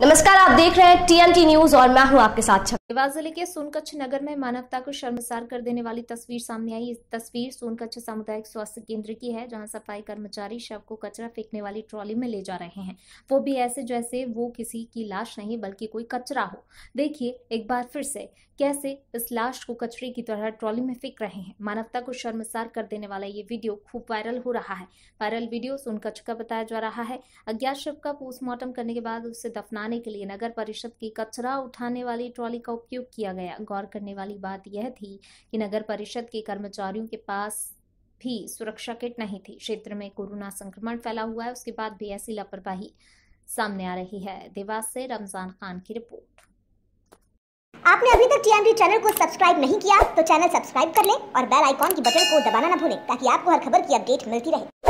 नमस्कार आप देख रहे हैं टीएनटी न्यूज और मैं हूं आपके साथ देवास जिले के सोनकच्छ नगर में मानवता को शर्मसार कर देने वाली तस्वीर सामने आई इस तस्वीर सोनकच्छ सामुदायिक स्वास्थ्य केंद्र की है जहां सफाई कर्मचारी शव को कचरा फेंकने वाली ट्रॉली में ले जा रहे हैं वो भी ऐसे जैसे वो किसी की लाश नहीं बल्कि कोई कचरा हो देखिए एक बार फिर से कैसे इस लाश को कचरे की तरह ट्रॉली में फेंक रहे हैं मानवता को शर्मसार कर देने वाला ये वीडियो खूब वायरल हो रहा है वायरल वीडियो सोनकच्छ का बताया जा रहा है अज्ञात शव का पोस्टमार्टम करने के बाद उसे दफना बनाने के लिए नगर परिषद की कचरा उठाने वाली ट्रॉली का उपयोग किया गया गौर करने वाली बात यह थी कि नगर परिषद के कर्मचारियों के पास भी सुरक्षा किट नहीं थी क्षेत्र में कोरोना संक्रमण फैला हुआ है उसके बाद भी ऐसी लापरवाही सामने आ रही है देवास से रमजान खान की रिपोर्ट आपने अभी तक टीएमटी चैनल को सब्सक्राइब नहीं किया तो चैनल सब्सक्राइब कर लें और बेल आइकॉन के बटन को दबाना ना भूलें ताकि आपको हर खबर की अपडेट मिलती रहे